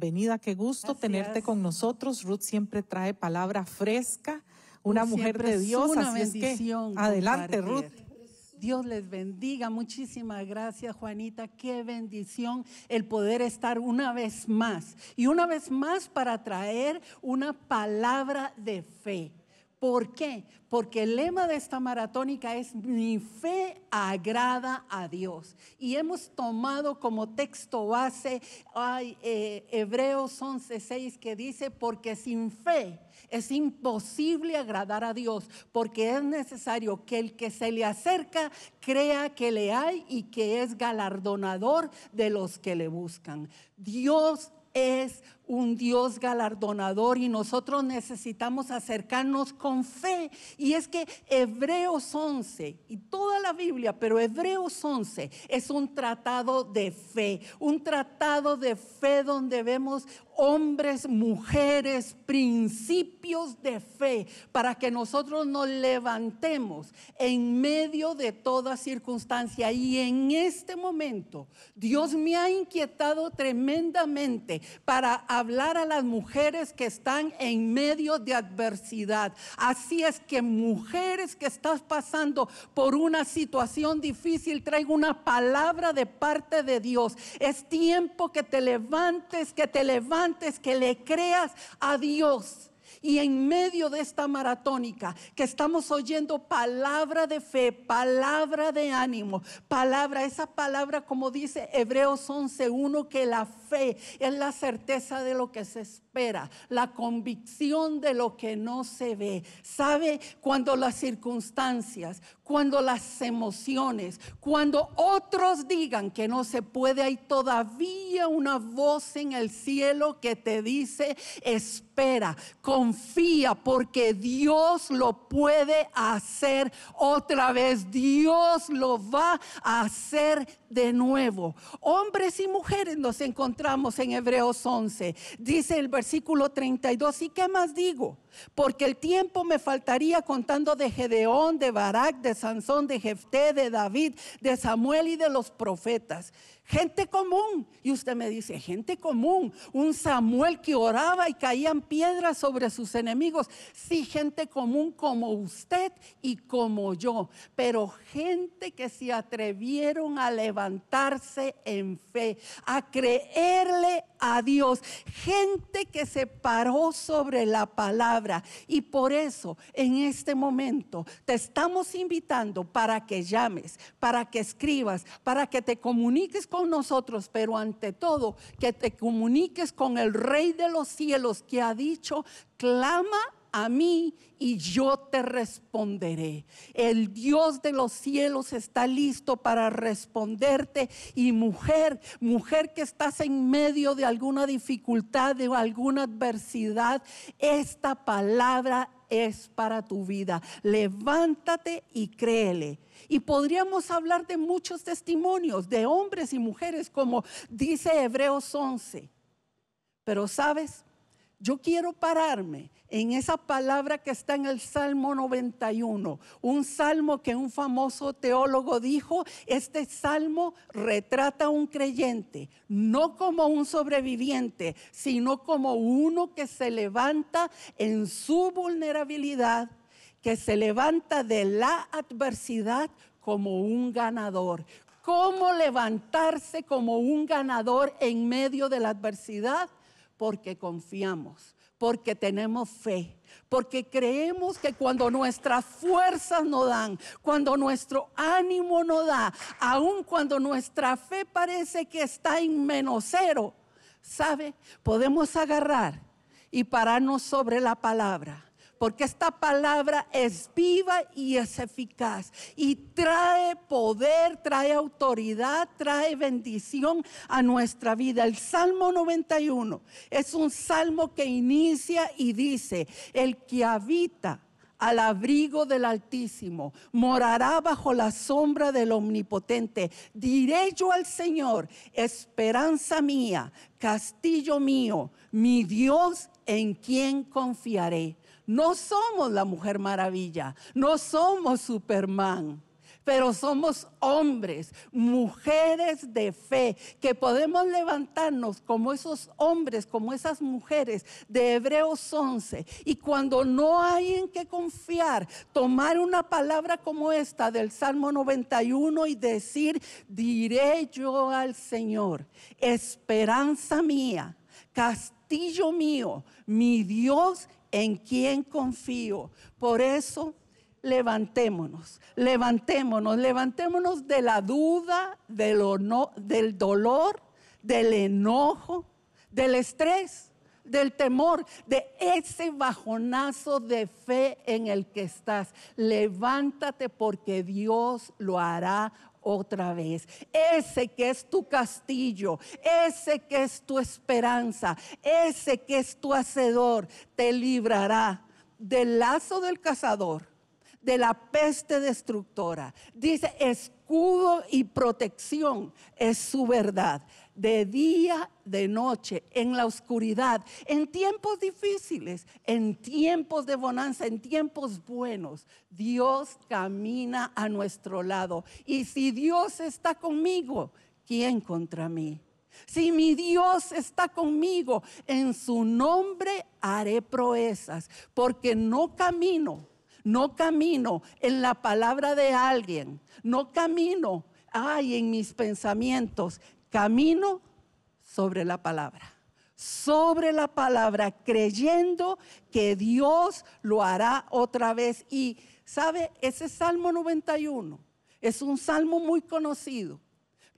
bienvenida. Qué gusto tenerte con nosotros. Ruth siempre trae palabra fresca, una mujer de Dios. así es adelante, Ruth. Dios les bendiga. Muchísimas gracias, Juanita. Qué bendición el poder estar una vez más y una vez más para traer una palabra de fe. ¿Por qué? Porque el lema de esta maratónica es mi fe agrada a Dios. Y hemos tomado como texto base Hebreos eh, Hebreos 11.6 que dice, porque sin fe es imposible agradar a Dios, porque es necesario que el que se le acerca crea que le hay y que es galardonador de los que le buscan. Dios es un Dios galardonador y nosotros necesitamos acercarnos con fe. Y es que Hebreos 11 y toda la Biblia, pero Hebreos 11 es un tratado de fe, un tratado de fe donde vemos hombres, mujeres, principios de fe para que nosotros nos levantemos en medio de toda circunstancia. Y en este momento Dios me ha inquietado tremendamente para hablar a las mujeres que están en medio de adversidad. Así es que mujeres que estás pasando por una situación difícil, traigo una palabra de parte de Dios. Es tiempo que te levantes, que te levantes, que le creas a Dios. Y en medio de esta maratónica que estamos oyendo palabra de fe, palabra de ánimo, palabra, esa palabra como dice Hebreos 11.1, que la fe es la certeza de lo que se espera, la convicción de lo que no se ve. ¿Sabe? Cuando las circunstancias, cuando las emociones, cuando otros digan que no se puede, hay todavía una voz en el cielo que te dice, espera espera, confía porque Dios lo puede hacer otra vez. Dios lo va a hacer de nuevo. Hombres y mujeres nos encontramos en Hebreos 11. Dice el versículo 32, ¿y qué más digo? Porque el tiempo me faltaría contando de Gedeón, de Barak, de Sansón, de Jefté, de David, de Samuel y de los profetas. Gente común. Y usted me dice, gente común. Un Samuel que oraba y caían Piedra sobre sus enemigos. si gente común como usted y como yo, pero gente que se atrevieron a levantarse en fe, a creerle a Dios. Gente que se paró sobre la palabra. Y por eso en este momento te estamos invitando para que llames, para que escribas, para que te comuniques con nosotros, pero ante todo que te comuniques con el Rey de los cielos que ha dicho, clama a mí y yo te responderé. El Dios de los cielos está listo para responderte. Y mujer, mujer que estás en medio de alguna dificultad, de alguna adversidad, esta palabra es para tu vida. Levántate y créele. Y podríamos hablar de muchos testimonios de hombres y mujeres, como dice Hebreos 11. Pero sabes, yo quiero pararme en esa palabra que está en el Salmo 91, un salmo que un famoso teólogo dijo, este salmo retrata a un creyente, no como un sobreviviente, sino como uno que se levanta en su vulnerabilidad, que se levanta de la adversidad como un ganador, cómo levantarse como un ganador en medio de la adversidad porque confiamos, porque tenemos fe, porque creemos que cuando nuestras fuerzas no dan, cuando nuestro ánimo no da, aun cuando nuestra fe parece que está en menos cero, ¿sabe? Podemos agarrar y pararnos sobre la palabra porque esta palabra es viva y es eficaz y trae poder, trae autoridad, trae bendición a nuestra vida. El Salmo 91 es un salmo que inicia y dice, el que habita al abrigo del Altísimo, morará bajo la sombra del Omnipotente. Diré yo al Señor, esperanza mía, castillo mío, mi Dios en quien confiaré. No somos la mujer maravilla, no somos Superman, pero somos hombres, mujeres de fe, que podemos levantarnos como esos hombres, como esas mujeres de Hebreos 11. Y cuando no hay en qué confiar, tomar una palabra como esta del Salmo 91 y decir, diré yo al Señor, esperanza mía castillo mío, mi Dios en quien confío. Por eso levantémonos, levantémonos, levantémonos de la duda, del, del dolor, del enojo, del estrés, del temor, de ese bajonazo de fe en el que estás. Levántate porque Dios lo hará otra vez. Ese que es tu castillo, ese que es tu esperanza, ese que es tu hacedor, te librará del lazo del cazador de la peste destructora. Dice, escudo y protección es su verdad. De día, de noche, en la oscuridad, en tiempos difíciles, en tiempos de bonanza, en tiempos buenos, Dios camina a nuestro lado. Y si Dios está conmigo, ¿quién contra mí? Si mi Dios está conmigo, en su nombre haré proezas, porque no camino no camino en la palabra de alguien. No camino, ay, en mis pensamientos. Camino sobre la palabra. Sobre la palabra, creyendo que Dios lo hará otra vez. Y, ¿sabe? Ese Salmo 91 es un salmo muy conocido.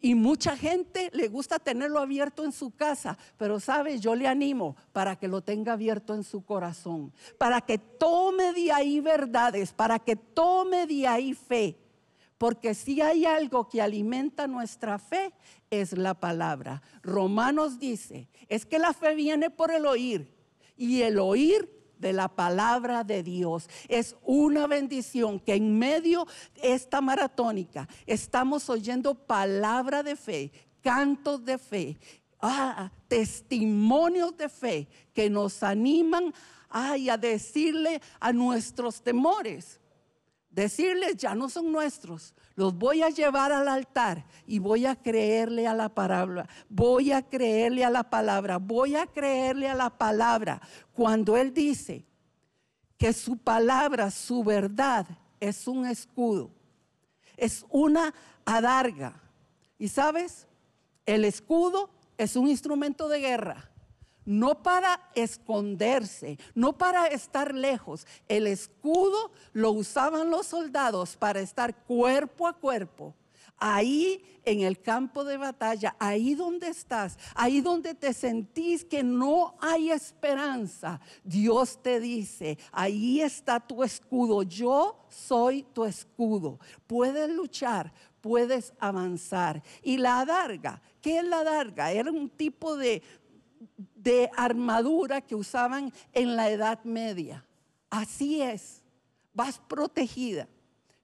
Y mucha gente le gusta tenerlo abierto en su casa, pero sabes, yo le animo para que lo tenga abierto en su corazón, para que tome de ahí verdades, para que tome de ahí fe. Porque si hay algo que alimenta nuestra fe, es la palabra. Romanos dice, es que la fe viene por el oír y el oír de la palabra de Dios. Es una bendición que en medio de esta maratónica estamos oyendo palabra de fe, cantos de fe, ah, testimonios de fe que nos animan a decirle a nuestros temores, decirles, ya no son nuestros, los voy a llevar al altar y voy a creerle a la palabra, voy a creerle a la palabra, voy a creerle a la palabra. Cuando Él dice que su palabra, su verdad es un escudo, es una adarga. Y sabes, el escudo es un instrumento de guerra no para esconderse, no para estar lejos. El escudo lo usaban los soldados para estar cuerpo a cuerpo. Ahí en el campo de batalla, ahí donde estás, ahí donde te sentís que no hay esperanza, Dios te dice, ahí está tu escudo, yo soy tu escudo. Puedes luchar, puedes avanzar. Y la adarga, ¿qué es la adarga? Era un tipo de, de armadura que usaban en la Edad Media. Así es, vas protegida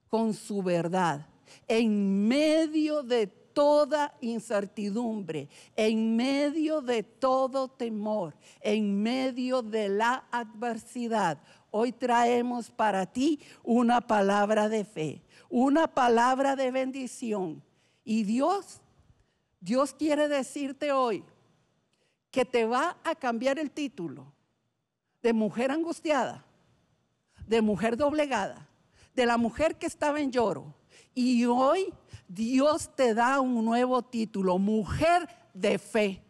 con su verdad en medio de toda incertidumbre, en medio de todo temor, en medio de la adversidad. Hoy traemos para ti una palabra de fe, una palabra de bendición. Y Dios, Dios quiere decirte hoy, que te va a cambiar el título de mujer angustiada, de mujer doblegada, de la mujer que estaba en lloro. Y hoy Dios te da un nuevo título, mujer de fe.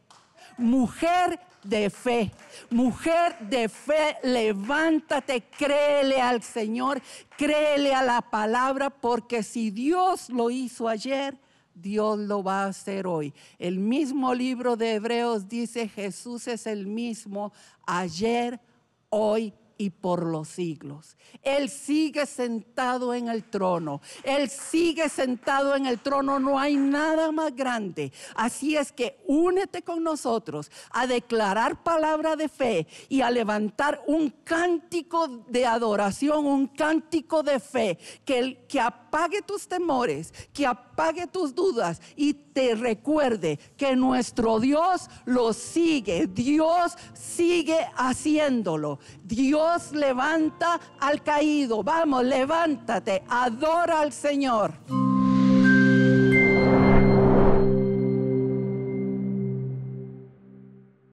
Mujer de fe, mujer de fe, levántate, créele al Señor, créele a la palabra, porque si Dios lo hizo ayer, Dios lo va a hacer hoy. El mismo libro de Hebreos dice, Jesús es el mismo ayer, hoy y por los siglos. Él sigue sentado en el trono. Él sigue sentado en el trono. No hay nada más grande. Así es que únete con nosotros a declarar palabra de fe y a levantar un cántico de adoración, un cántico de fe que, que apague tus temores, que apague Pague tus dudas y te recuerde que nuestro Dios lo sigue, Dios sigue haciéndolo, Dios levanta al caído, vamos, levántate, adora al Señor.